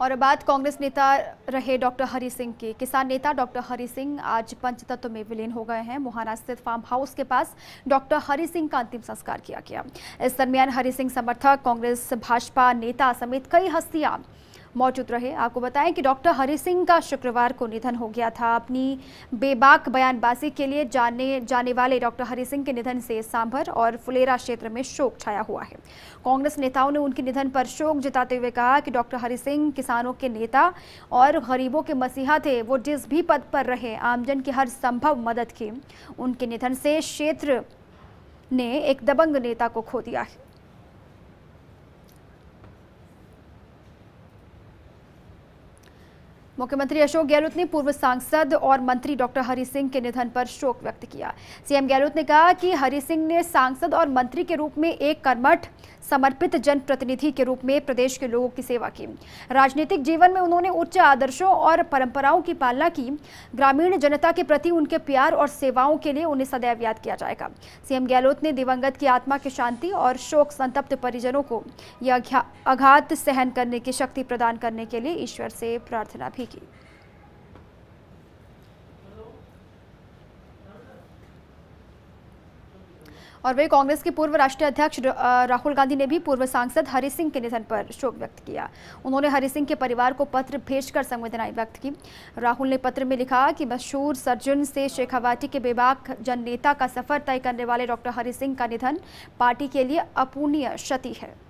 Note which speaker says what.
Speaker 1: और बात कांग्रेस नेता रहे डॉक्टर हरि सिंह की किसान नेता डॉक्टर हरि सिंह आज पंचतत्व में विलीन हो गए हैं मोहाना स्थित फार्म हाउस के पास डॉक्टर हरि सिंह का अंतिम संस्कार किया गया इस दरमियान हरि सिंह समर्थक कांग्रेस भाजपा नेता समेत कई हस्तियां मौजूद रहे आपको बताएं कि डॉक्टर हरि सिंह का शुक्रवार को निधन हो गया था अपनी बेबाक बयानबाजी के लिए जाने जाने वाले डॉक्टर हरि सिंह के निधन से सांभर और फुलेरा क्षेत्र में शोक छाया हुआ है कांग्रेस नेताओं ने उनके निधन पर शोक जताते हुए कहा कि डॉक्टर हरि सिंह किसानों के नेता और गरीबों के मसीहा थे वो जिस भी पद पर रहे आमजन की हर संभव मदद की उनके निधन से क्षेत्र ने एक दबंग नेता को खो दिया है मुख्यमंत्री अशोक गहलोत ने पूर्व सांसद और मंत्री डॉक्टर हरि सिंह के निधन पर शोक व्यक्त किया सीएम गहलोत ने कहा कि हरि सिंह ने सांसद और मंत्री के रूप में एक कर्मठ समर्पित जनप्रतिनिधि के रूप में प्रदेश के लोगों की सेवा की राजनीतिक जीवन में उन्होंने उच्च आदर्शों और परंपराओं की पालना की ग्रामीण जनता के प्रति उनके प्यार और सेवाओं के लिए उन्हें सदैव याद किया जाएगा सीएम गहलोत ने दिवंगत की आत्मा की शांति और शोक संतप्त परिजनों को यह आघात सहन करने की शक्ति प्रदान करने के लिए ईश्वर से प्रार्थना भी जाएगी और वही कांग्रेस के पूर्व राष्ट्रीय अध्यक्ष राहुल गांधी ने भी पूर्व सांसद हरि सिंह के निधन पर शोक व्यक्त किया उन्होंने हरि सिंह के परिवार को पत्र भेजकर संवेदनाएं व्यक्त की राहुल ने पत्र में लिखा कि मशहूर सर्जन से शेखावाटी के बेबाक जन नेता का सफर तय करने वाले डॉक्टर हरि सिंह का निधन पार्टी के लिए अपूर्णीय क्षति है